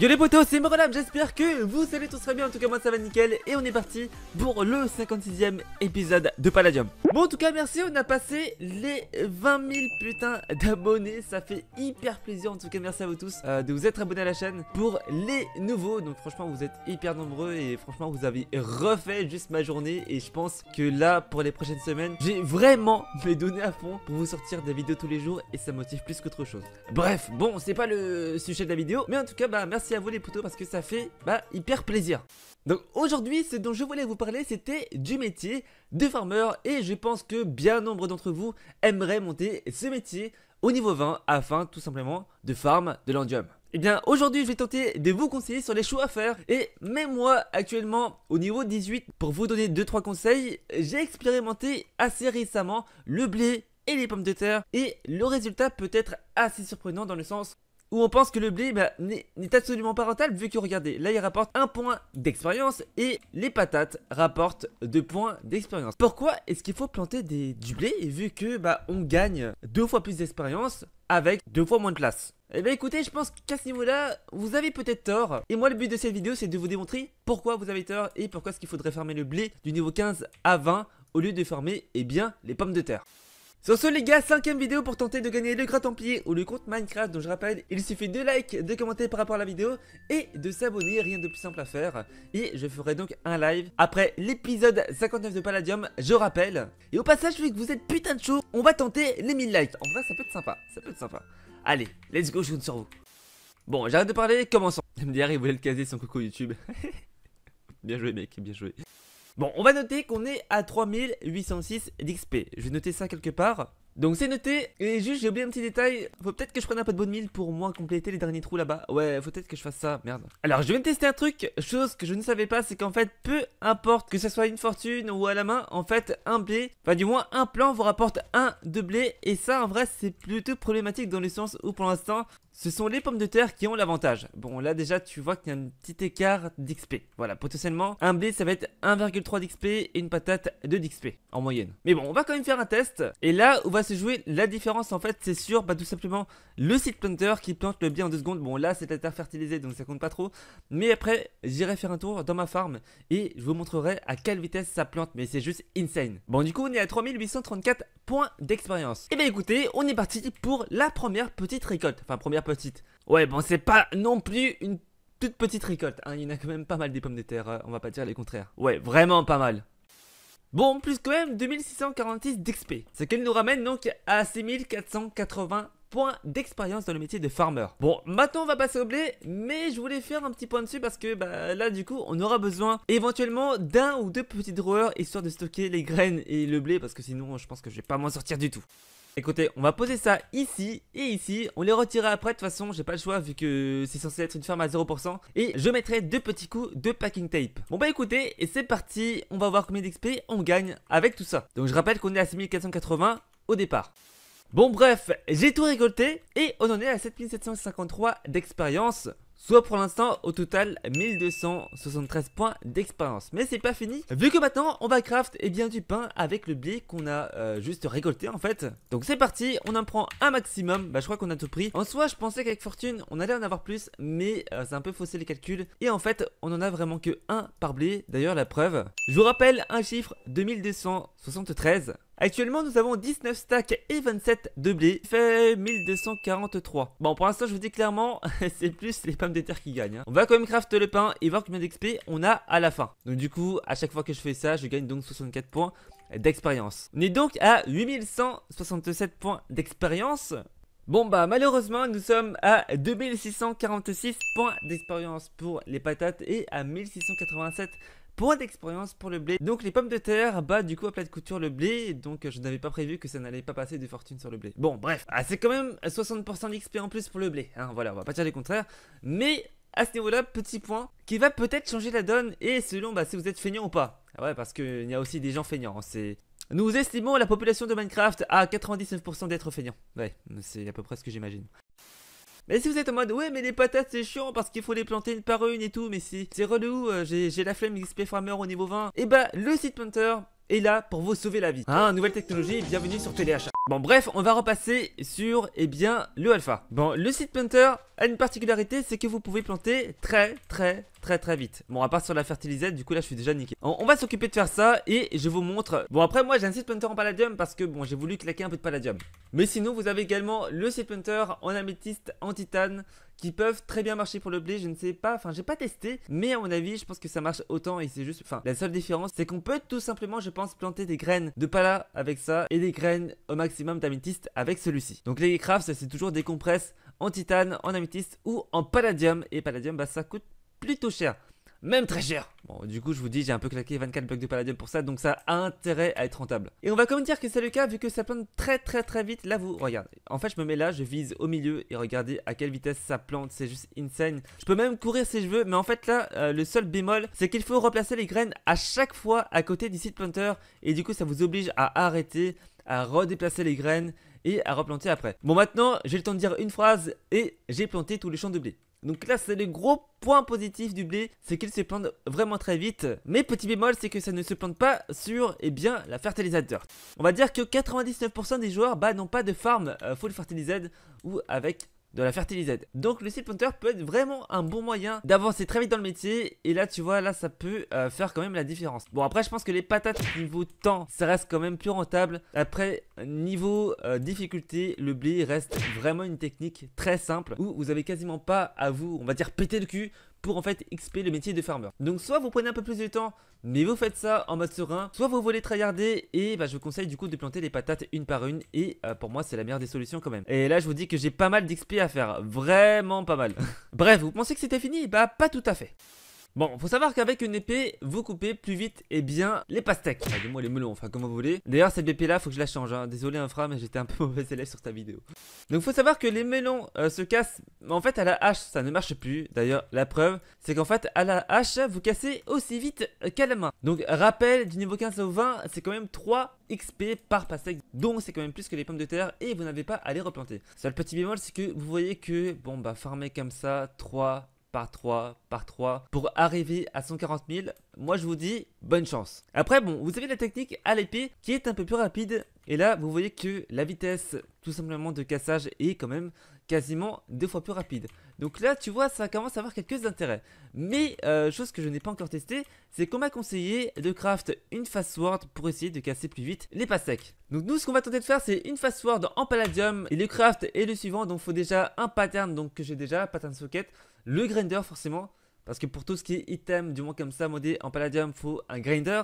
yo les potos, c'est Morolab, j'espère que vous allez tous très bien, en tout cas moi ça va nickel Et on est parti pour le 56 e épisode de Palladium Bon en tout cas merci, on a passé les 20 000 putains d'abonnés, ça fait hyper plaisir En tout cas merci à vous tous euh, de vous être abonnés à la chaîne pour les nouveaux Donc franchement vous êtes hyper nombreux et franchement vous avez refait juste ma journée Et je pense que là pour les prochaines semaines, j'ai vraiment fait donner à fond pour vous sortir des vidéos tous les jours Et ça motive plus qu'autre chose Bref, bon c'est pas le sujet de la vidéo, mais en tout cas bah merci à vous les poteaux parce que ça fait bah, hyper plaisir. Donc aujourd'hui, ce dont je voulais vous parler, c'était du métier de farmer et je pense que bien nombre d'entre vous aimeraient monter ce métier au niveau 20 afin tout simplement de farm de l'endium. Et eh bien aujourd'hui je vais tenter de vous conseiller sur les choix à faire et même moi actuellement au niveau 18 pour vous donner 2-3 conseils j'ai expérimenté assez récemment le blé et les pommes de terre et le résultat peut être assez surprenant dans le sens où on pense que le blé bah, n'est absolument pas rentable vu que regardez, là il rapporte un point d'expérience et les patates rapportent deux points d'expérience. Pourquoi est-ce qu'il faut planter des, du blé vu que bah, on gagne deux fois plus d'expérience avec deux fois moins de place eh bien écoutez, je pense qu'à ce niveau-là, vous avez peut-être tort. Et moi, le but de cette vidéo, c'est de vous démontrer pourquoi vous avez tort et pourquoi est-ce qu'il faudrait fermer le blé du niveau 15 à 20 au lieu de fermer eh bien, les pommes de terre. Sur ce les gars, cinquième vidéo pour tenter de gagner le Grand Templier ou le compte Minecraft dont je rappelle, il suffit de like, de commenter par rapport à la vidéo et de s'abonner, rien de plus simple à faire. Et je ferai donc un live après l'épisode 59 de Palladium, je rappelle. Et au passage, vu que vous êtes putain de chaud, on va tenter les 1000 likes. En vrai, ça peut être sympa, ça peut être sympa. Allez, let's go, je compte sur vous. Bon, j'arrête de parler, commençons. me Harry, il voulait le caser son coco YouTube. bien joué mec, bien joué. Bon, on va noter qu'on est à 3806 d'XP. Je vais noter ça quelque part. Donc c'est noté, et juste j'ai oublié un petit détail, faut peut-être que je prenne un peu de bonne mille pour moi compléter les derniers trous là-bas. Ouais, faut peut-être que je fasse ça, merde. Alors je viens de tester un truc, chose que je ne savais pas, c'est qu'en fait, peu importe que ce soit une fortune ou à la main, en fait, un blé, enfin du moins un plan vous rapporte un de blé, et ça en vrai c'est plutôt problématique dans le sens où pour l'instant, ce sont les pommes de terre qui ont l'avantage. Bon, là déjà, tu vois qu'il y a un petit écart d'XP. Voilà, potentiellement, un blé, ça va être 1,3 d'XP et une patate 2 d'XP en moyenne. Mais bon, on va quand même faire un test. Et là où va se jouer la différence, en fait, c'est sur bah, tout simplement le seed planter qui plante le bien en 2 secondes. Bon, là, c'est la terre fertilisée, donc ça compte pas trop. Mais après, j'irai faire un tour dans ma farm et je vous montrerai à quelle vitesse ça plante. Mais c'est juste insane. Bon, du coup, on est à 3834 points d'expérience. Et eh bah écoutez, on est parti pour la première petite récolte. Enfin, première petite. Ouais, bon, c'est pas non plus une toute petite récolte. Hein. Il y en a quand même pas mal des pommes de terre, euh, on va pas dire les contraires. Ouais, vraiment pas mal. Bon, plus quand même 2646 d'XP, ce qui nous ramène donc à 6480 points d'expérience dans le métier de farmer. Bon, maintenant on va passer au blé, mais je voulais faire un petit point dessus parce que bah, là du coup on aura besoin éventuellement d'un ou deux petits drawers histoire de stocker les graines et le blé parce que sinon je pense que je vais pas m'en sortir du tout. Écoutez, on va poser ça ici et ici. On les retirera après, de toute façon, j'ai pas le choix vu que c'est censé être une ferme à 0%. Et je mettrai deux petits coups de packing tape. Bon bah écoutez, et c'est parti, on va voir combien d'XP on gagne avec tout ça. Donc je rappelle qu'on est à 6480 au départ. Bon bref, j'ai tout récolté et on en est à 7753 d'expérience. Soit pour l'instant au total 1273 points d'expérience. Mais c'est pas fini. Vu que maintenant on va craft et eh bien, du pain avec le blé qu'on a euh, juste récolté en fait. Donc c'est parti, on en prend un maximum. Bah je crois qu'on a tout pris. En soi je pensais qu'avec fortune on allait en avoir plus mais c'est euh, un peu faussé les calculs. Et en fait on en a vraiment que un par blé. D'ailleurs la preuve. Je vous rappelle un chiffre 2273. Actuellement, nous avons 19 stacks et 27 de blé, fait 1243. Bon, pour l'instant, je vous dis clairement, c'est plus les pommes de terre qui gagnent. Hein. On va quand même craft le pain et voir combien d'XP on a à la fin. Donc du coup, à chaque fois que je fais ça, je gagne donc 64 points d'expérience. On est donc à 8167 points d'expérience. Bon bah malheureusement nous sommes à 2646 points d'expérience pour les patates et à 1687 Point d'expérience pour le blé. Donc les pommes de terre, bah du coup à plat de couture le blé, donc je n'avais pas prévu que ça n'allait pas passer de fortune sur le blé. Bon bref, ah, c'est quand même 60% d'XP en plus pour le blé, hein, voilà, on va pas dire le contraire mais à ce niveau-là, petit point qui va peut-être changer la donne et selon bah, si vous êtes feignant ou pas. Ah ouais, parce qu'il y a aussi des gens feignants, hein. c'est... Nous estimons la population de Minecraft à 99% d'être feignant Ouais, c'est à peu près ce que j'imagine. Mais si vous êtes en mode, ouais, mais les patates c'est chiant parce qu'il faut les planter une par une et tout, mais si, c'est relou, euh, j'ai la flemme XP Farmer au niveau 20. Et bah, le seed planter est là pour vous sauver la vie. Hein, nouvelle technologie, bienvenue sur TDH. Bon bref, on va repasser sur, et eh bien, le alpha. Bon, le seed planter a une particularité, c'est que vous pouvez planter très très très très vite. Bon, à part sur la fertilisette, du coup là je suis déjà niqué. On, va s'occuper de faire ça et je vous montre. Bon, après moi j'ai un Punter en palladium parce que bon, j'ai voulu claquer un peu de palladium. Mais sinon, vous avez également le Punter en améthyste, en titane qui peuvent très bien marcher pour le blé, je ne sais pas, enfin j'ai pas testé, mais à mon avis je pense que ça marche autant et c'est juste, enfin la seule différence c'est qu'on peut tout simplement je pense planter des graines de pala avec ça et des graines au maximum d'améthyste avec celui-ci. Donc les crafts c'est toujours des compresses en titane, en améthyste ou en palladium et palladium bah ça coûte plutôt cher. Même très cher. Bon, du coup, je vous dis, j'ai un peu claqué 24 blocs de palladium pour ça, donc ça a intérêt à être rentable. Et on va quand même dire que c'est le cas, vu que ça plante très très très vite. Là, vous, regardez. En fait, je me mets là, je vise au milieu, et regardez à quelle vitesse ça plante, c'est juste insane. Je peux même courir si je veux, mais en fait là, euh, le seul bémol, c'est qu'il faut replacer les graines à chaque fois à côté du seed planter, et du coup, ça vous oblige à arrêter, à redéplacer les graines, et à replanter après. Bon, maintenant, j'ai le temps de dire une phrase, et j'ai planté tous les champs de blé. Donc là, c'est le gros point positif du blé, c'est qu'il se plante vraiment très vite. Mais petit bémol, c'est que ça ne se plante pas sur, eh bien, la fertilisateur. On va dire que 99% des joueurs, bah, n'ont pas de farm euh, full ou avec de la fertilisette. Donc le seed pointer peut être vraiment un bon moyen d'avancer très vite dans le métier et là tu vois là ça peut euh, faire quand même la différence. Bon après je pense que les patates niveau temps ça reste quand même plus rentable. Après niveau euh, difficulté le blé reste vraiment une technique très simple où vous avez quasiment pas à vous on va dire péter le cul pour en fait xp le métier de farmer. Donc soit vous prenez un peu plus de temps, mais vous faites ça en mode serein, soit vous voulez tryharder et bah, je vous conseille du coup de planter les patates une par une et euh, pour moi c'est la meilleure des solutions quand même. Et là je vous dis que j'ai pas mal d'XP à faire, vraiment pas mal. Bref, vous pensez que c'était fini Bah pas tout à fait. Bon, faut savoir qu'avec une épée, vous coupez plus vite et bien les pastèques. dis moi les melons, enfin comme vous voulez. D'ailleurs, cette épée là, faut que je la change. Hein. Désolé Infra, mais j'étais un peu mauvais élève sur ta vidéo. Donc faut savoir que les melons euh, se cassent, en fait à la hache, ça ne marche plus. D'ailleurs, la preuve, c'est qu'en fait à la hache, vous cassez aussi vite euh, qu'à la main. Donc rappel, du niveau 15 au 20, c'est quand même 3 XP par pastèque. Donc c'est quand même plus que les pommes de terre et vous n'avez pas à les replanter. Le petit bémol, c'est que vous voyez que, bon bah farmer comme ça, 3 par 3, par 3, pour arriver à 140 000, moi je vous dis bonne chance. Après bon, vous avez la technique à l'épée qui est un peu plus rapide, et là vous voyez que la vitesse tout simplement de cassage est quand même quasiment deux fois plus rapide. Donc là, tu vois, ça commence à avoir quelques intérêts. Mais, euh, chose que je n'ai pas encore testé c'est qu'on m'a conseillé de craft une fast sword pour essayer de casser plus vite les pas Donc nous, ce qu'on va tenter de faire, c'est une fast sword en palladium. Et le craft est le suivant, donc il faut déjà un pattern donc, que j'ai déjà, pattern socket. Le grinder, forcément, parce que pour tout ce qui est item, du moins comme ça, modé en palladium, faut un grinder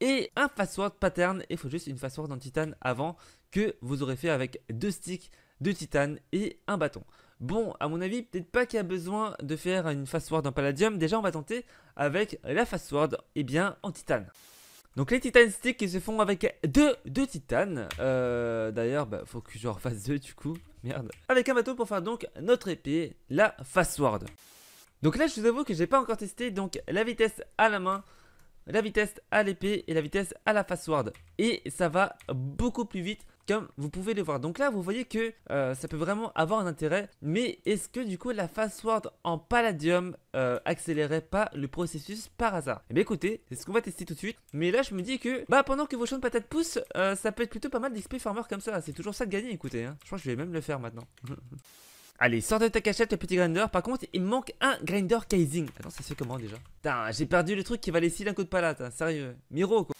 et un fast sword pattern. Et il faut juste une fast en titane avant que vous aurez fait avec deux sticks de titane et un bâton. Bon, à mon avis, peut-être pas qu'il y a besoin de faire une fast en palladium. Déjà, on va tenter avec la fast et eh bien, en titane. Donc les titanes sticks qui se font avec deux, deux titanes. Euh, d'ailleurs, bah, faut que je refasse deux du coup. Merde. Avec un bateau pour faire donc notre épée, la Fastward. Donc là, je vous avoue que j'ai pas encore testé donc la vitesse à la main, la vitesse à l'épée et la vitesse à la Fastward. Et ça va beaucoup plus vite comme vous pouvez le voir. Donc là, vous voyez que euh, ça peut vraiment avoir un intérêt, mais est-ce que du coup la Fast en Palladium euh, accélérerait pas le processus par hasard Eh bien écoutez, c'est ce qu'on va tester tout de suite, mais là je me dis que bah pendant que vos champs de patates poussent, euh, ça peut être plutôt pas mal d'XP farmer comme ça, c'est toujours ça de gagner écoutez, hein. je pense que je vais même le faire maintenant. Allez, sort de ta cachette le petit grinder. Par contre, il manque un grinder casing. Attends, ça se fait comment déjà Putain, j'ai perdu le truc qui va laisser l'un coup de palate, hein. sérieux. Miro quoi.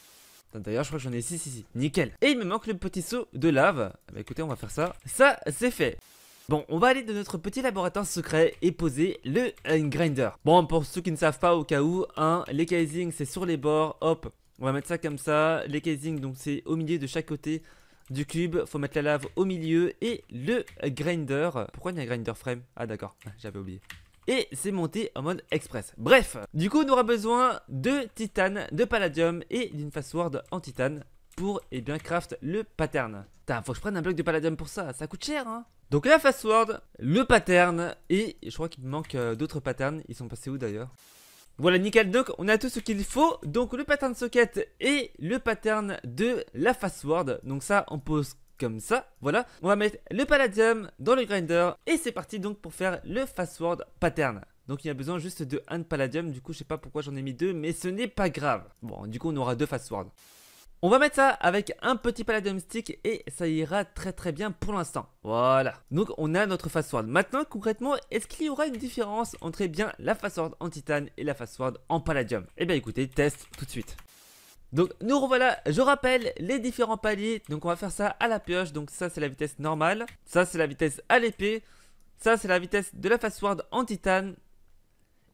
D'ailleurs, je crois que j'en ai 6 ici. Nickel. Et il me manque le petit saut de lave. Bah écoutez, on va faire ça. Ça, c'est fait. Bon, on va aller de notre petit laboratoire secret et poser le euh, grinder. Bon, pour ceux qui ne savent pas, au cas où, hein, les casings, c'est sur les bords. Hop, on va mettre ça comme ça. Les casings, donc c'est au milieu de chaque côté du cube, faut mettre la lave au milieu et le grinder. Pourquoi il y a un grinder frame Ah d'accord, ah, j'avais oublié et c'est monté en mode express. Bref, du coup on aura besoin de titane, de palladium et d'une fast en titane pour et eh bien craft le pattern. Putain, faut que je prenne un bloc de palladium pour ça, ça coûte cher hein. Donc la face le pattern et je crois qu'il manque euh, d'autres patterns, ils sont passés où d'ailleurs voilà, nickel, donc on a tout ce qu'il faut. Donc le pattern socket et le pattern de la face Donc ça, on pose comme ça, voilà. On va mettre le palladium dans le grinder et c'est parti donc pour faire le fast pattern. Donc il y a besoin juste de un palladium, du coup je sais pas pourquoi j'en ai mis deux, mais ce n'est pas grave. Bon, du coup on aura deux fast On va mettre ça avec un petit palladium stick et ça ira très très bien pour l'instant. Voilà. Donc on a notre fastword. Maintenant concrètement, est-ce qu'il y aura une différence entre eh bien la fastword en titane et la fastword en palladium Eh bien écoutez, test tout de suite. Donc nous revoilà, je rappelle les différents paliers, donc on va faire ça à la pioche, donc ça c'est la vitesse normale, ça c'est la vitesse à l'épée, ça c'est la vitesse de la fast sword en titane,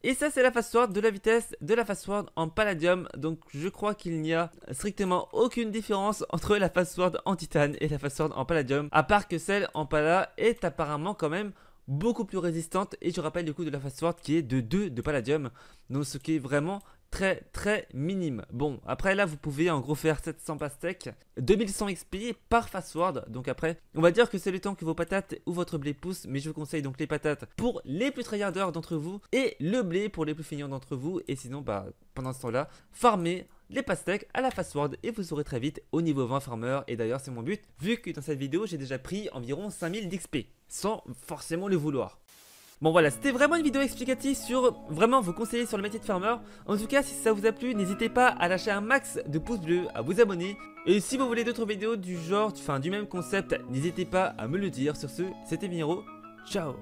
et ça c'est la fast sword de la vitesse de la fast en palladium, donc je crois qu'il n'y a strictement aucune différence entre la fast en titane et la fast en palladium, à part que celle en pala est apparemment quand même beaucoup plus résistante et je rappelle du coup de la fast qui est de 2 de palladium donc ce qui est vraiment très très minime. Bon, après là vous pouvez en gros faire 700 pastèques, 2100 XP par fast donc après on va dire que c'est le temps que vos patates ou votre blé poussent, mais je vous conseille donc les patates pour les plus tryharders d'entre vous et le blé pour les plus feignants d'entre vous, et sinon bah, pendant ce temps là, farmez les pastèques à la fast et vous serez très vite au niveau 20 farmer et d'ailleurs c'est mon but vu que dans cette vidéo j'ai déjà pris environ 5000 d'XP sans forcément le vouloir. Bon voilà, c'était vraiment une vidéo explicative sur vraiment vos conseiller sur le métier de farmer. En tout cas, si ça vous a plu, n'hésitez pas à lâcher un max de pouces bleus, à vous abonner. Et si vous voulez d'autres vidéos du genre, enfin du même concept, n'hésitez pas à me le dire. Sur ce, c'était Miro, ciao